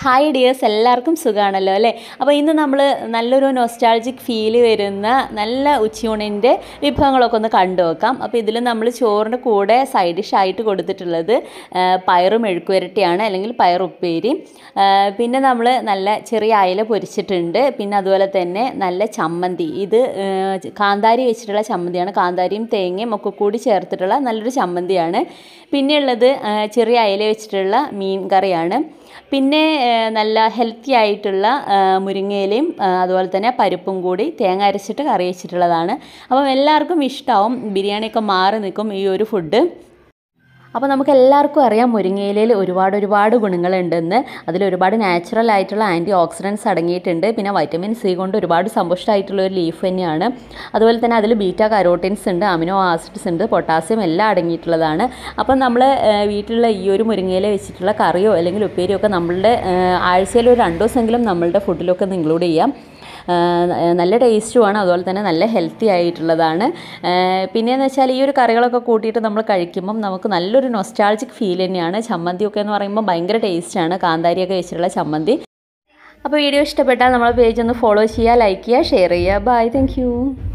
hi dears എല്ലാവർക്കും സുഖമാണല്ലോ അല്ലേ അപ്പോൾ ഇന്ന് നമ്മൾ നല്ലൊരു നോസ്റ്റാൾജിക് ഫീല് വരുന്ന നല്ല ഉച്ചയൂണിൻ്റെ വിഭവങ്ങളൊക്കെ ഒന്ന് കണ്ടു നോക്കാം അപ്പോൾ ഇതിൽ നമ്മൾ ചോറിൻ്റെ കൂടെ സൈഡ് ഡിഷായിട്ട് കൊടുത്തിട്ടുള്ളത് പയറും മെഴുക്കുവരട്ടിയാണ് അല്ലെങ്കിൽ പയറുപ്പേരി പിന്നെ നമ്മൾ നല്ല ചെറിയ അയല പൊരിച്ചിട്ടുണ്ട് പിന്നെ അതുപോലെ തന്നെ നല്ല ചമ്മന്തി ഇത് കാന്താരി വെച്ചിട്ടുള്ള ചമ്മന്തിയാണ് കാന്താരിയും തേങ്ങയും ഒക്കെ കൂടി ചേർത്തിട്ടുള്ള നല്ലൊരു ചമ്മന്തിയാണ് പിന്നെയുള്ളത് ചെറിയ അയല വെച്ചിട്ടുള്ള മീൻ കറിയാണ് പിന്നെ നല്ല ഹെൽത്തി ആയിട്ടുള്ള മുരിങ്ങയിലയും അതുപോലെ തന്നെ പരിപ്പും കൂടി തേങ്ങ അരച്ചിട്ട് കറി വെച്ചിട്ടുള്ളതാണ് അപ്പം എല്ലാവർക്കും ഇഷ്ടമാവും ബിരിയാണിയൊക്കെ മാറി നിൽക്കും ഈ ഒരു ഫുഡ് അപ്പോൾ നമുക്ക് എല്ലാവർക്കും അറിയാം മുരിങ്ങയിലയിൽ ഒരുപാട് ഒരുപാട് ഗുണങ്ങളുണ്ടെന്ന് അതിലൊരുപാട് ഒരുപാട് നാച്ചുറൽ ആയിട്ടുള്ള ആൻറ്റി ഓക്സിഡൻസ് അടങ്ങിയിട്ടുണ്ട് പിന്നെ വൈറ്റമിൻ സി കൊണ്ട് ഒരുപാട് സമ്പുഷ്ടമായിട്ടുള്ള ഒരു ലീഫ് തന്നെയാണ് അതുപോലെ തന്നെ അതിൽ ബീറ്റ കരോട്ടിൻസ് ഉണ്ട് അമിനോ ആസിഡ്സ് ഉണ്ട് പൊട്ടാസ്യം എല്ലാം അടങ്ങിയിട്ടുള്ളതാണ് അപ്പം നമ്മൾ വീട്ടിലുള്ള ഈ ഒരു മുരിങ്ങയില വെച്ചിട്ടുള്ള കറിയോ അല്ലെങ്കിൽ ഉപ്പേരിയോ ഒക്കെ നമ്മളുടെ ആഴ്ചയിൽ ഒരു രണ്ടു ദിവസമെങ്കിലും നമ്മളുടെ ഫുഡിലൊക്കെ ഒന്ന് ഇൻക്ലൂഡ് ചെയ്യാം നല്ല ടേസ്റ്റുമാണ് അതുപോലെ തന്നെ നല്ല ഹെൽത്തി ആയിട്ടുള്ളതാണ് പിന്നെയെന്ന് വെച്ചാൽ ഈ ഒരു കറികളൊക്കെ കൂട്ടിയിട്ട് നമ്മൾ കഴിക്കുമ്പം നമുക്ക് നല്ലൊരു നൊസ്റ്റാൾജിക് ഫീൽ തന്നെയാണ് ചമ്മന്തിയൊക്കെ എന്ന് പറയുമ്പോൾ ഭയങ്കര ടേസ്റ്റാണ് കാന്താരിയൊക്കെ വെച്ചിട്ടുള്ള ചമ്മന്തി അപ്പോൾ വീഡിയോ ഇഷ്ടപ്പെട്ടാൽ നമ്മളെ പേജ് ഒന്ന് ഫോളോ ചെയ്യുക ലൈക്ക് ചെയ്യുക ഷെയർ ചെയ്യുക ബൈ താങ്ക്